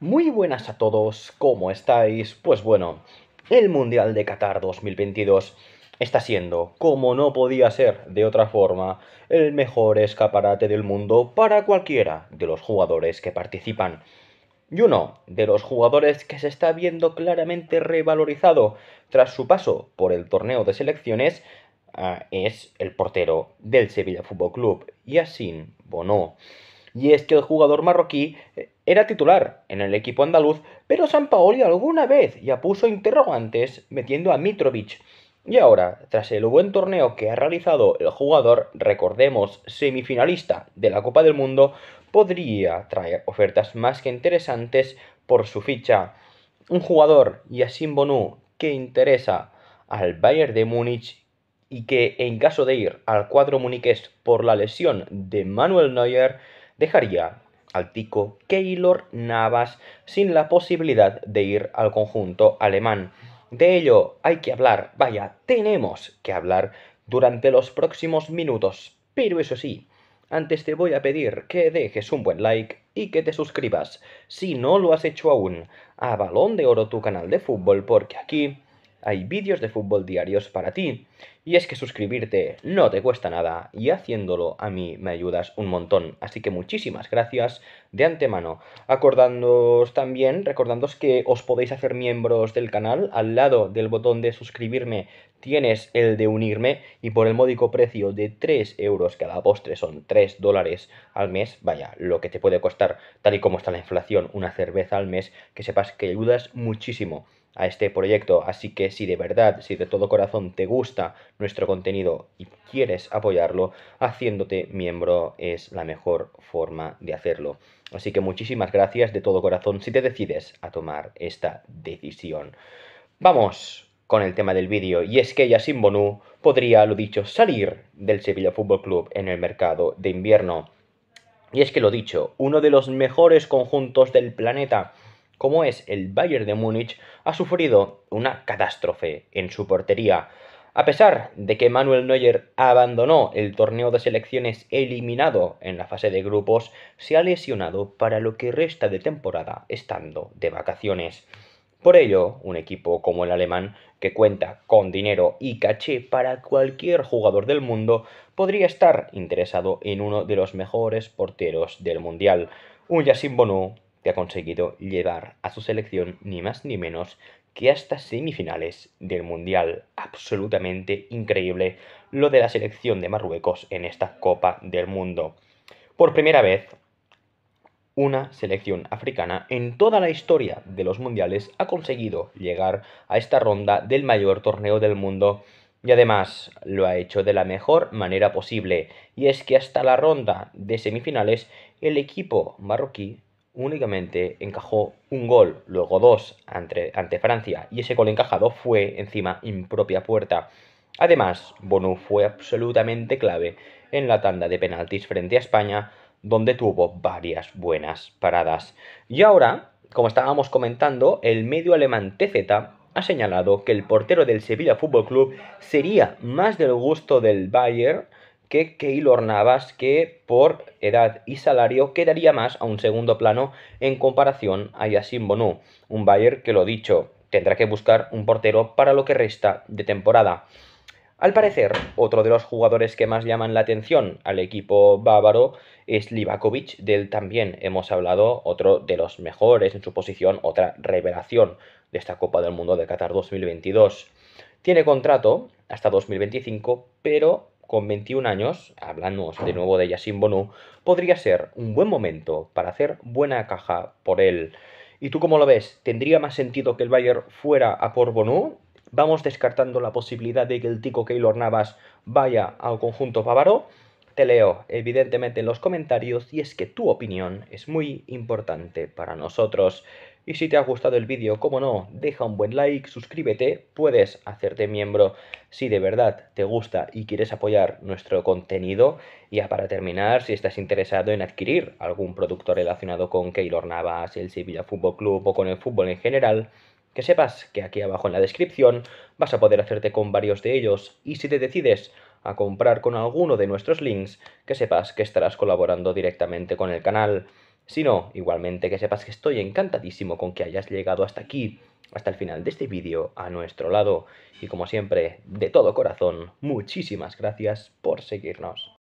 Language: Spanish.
Muy buenas a todos, ¿cómo estáis? Pues bueno, el Mundial de Qatar 2022 está siendo, como no podía ser de otra forma, el mejor escaparate del mundo para cualquiera de los jugadores que participan. Y uno de los jugadores que se está viendo claramente revalorizado tras su paso por el torneo de selecciones ah, es el portero del Sevilla Fútbol Club, Yassin Bono. Y es que el jugador marroquí eh, era titular en el equipo andaluz, pero San Paoli alguna vez ya puso interrogantes metiendo a Mitrovic. Y ahora, tras el buen torneo que ha realizado el jugador, recordemos, semifinalista de la Copa del Mundo, podría traer ofertas más que interesantes por su ficha. Un jugador, Yasim Bonu, que interesa al Bayern de Múnich y que en caso de ir al cuadro muniqués por la lesión de Manuel Neuer, dejaría tico Keylor Navas, sin la posibilidad de ir al conjunto alemán. De ello hay que hablar, vaya, tenemos que hablar durante los próximos minutos. Pero eso sí, antes te voy a pedir que dejes un buen like y que te suscribas, si no lo has hecho aún, a Balón de Oro tu canal de fútbol, porque aquí hay vídeos de fútbol diarios para ti. Y es que suscribirte no te cuesta nada y haciéndolo a mí me ayudas un montón. Así que muchísimas gracias de antemano. Acordándoos también, recordándoos que os podéis hacer miembros del canal. Al lado del botón de suscribirme tienes el de unirme y por el módico precio de 3 euros, cada postre son 3 dólares al mes, vaya, lo que te puede costar, tal y como está la inflación, una cerveza al mes, que sepas que ayudas muchísimo a este proyecto. Así que si de verdad, si de todo corazón te gusta nuestro contenido y quieres apoyarlo, haciéndote miembro es la mejor forma de hacerlo. Así que muchísimas gracias de todo corazón si te decides a tomar esta decisión. Vamos con el tema del vídeo y es que ya sin Bonú podría, lo dicho, salir del Sevilla Fútbol Club en el mercado de invierno. Y es que lo dicho, uno de los mejores conjuntos del planeta, como es el Bayern de Múnich, ha sufrido una catástrofe en su portería. A pesar de que Manuel Neuer abandonó el torneo de selecciones eliminado en la fase de grupos, se ha lesionado para lo que resta de temporada estando de vacaciones. Por ello, un equipo como el alemán, que cuenta con dinero y caché para cualquier jugador del mundo, podría estar interesado en uno de los mejores porteros del Mundial, un Yassin Bono que ha conseguido llevar a su selección ni más ni menos que hasta semifinales del Mundial. Absolutamente increíble lo de la selección de Marruecos en esta Copa del Mundo. Por primera vez, una selección africana en toda la historia de los mundiales ha conseguido llegar a esta ronda del mayor torneo del mundo y además lo ha hecho de la mejor manera posible. Y es que hasta la ronda de semifinales el equipo marroquí únicamente encajó un gol, luego dos ante, ante Francia, y ese gol encajado fue encima impropia puerta. Además, Bono fue absolutamente clave en la tanda de penaltis frente a España, donde tuvo varias buenas paradas. Y ahora, como estábamos comentando, el medio alemán TZ ha señalado que el portero del Sevilla Fútbol Club sería más del gusto del Bayern que Keylor Navas, que por edad y salario quedaría más a un segundo plano en comparación a Yassin Bonu, un Bayern que lo dicho, tendrá que buscar un portero para lo que resta de temporada. Al parecer, otro de los jugadores que más llaman la atención al equipo bávaro es Livakovic, del también hemos hablado, otro de los mejores en su posición, otra revelación de esta Copa del Mundo de Qatar 2022. Tiene contrato hasta 2025, pero con 21 años, hablamos de nuevo de Yassin Bonu, podría ser un buen momento para hacer buena caja por él. ¿Y tú cómo lo ves? ¿Tendría más sentido que el Bayern fuera a por Bonu? ¿Vamos descartando la posibilidad de que el tico Keylor Navas vaya al conjunto bávaro? Te leo evidentemente en los comentarios y es que tu opinión es muy importante para nosotros. Y si te ha gustado el vídeo, como no, deja un buen like, suscríbete, puedes hacerte miembro si de verdad te gusta y quieres apoyar nuestro contenido. Y ya para terminar, si estás interesado en adquirir algún producto relacionado con Keylor Navas, el Sevilla Fútbol Club o con el fútbol en general, que sepas que aquí abajo en la descripción vas a poder hacerte con varios de ellos y si te decides a comprar con alguno de nuestros links, que sepas que estarás colaborando directamente con el canal sino igualmente que sepas que estoy encantadísimo con que hayas llegado hasta aquí, hasta el final de este vídeo, a nuestro lado. Y como siempre, de todo corazón, muchísimas gracias por seguirnos.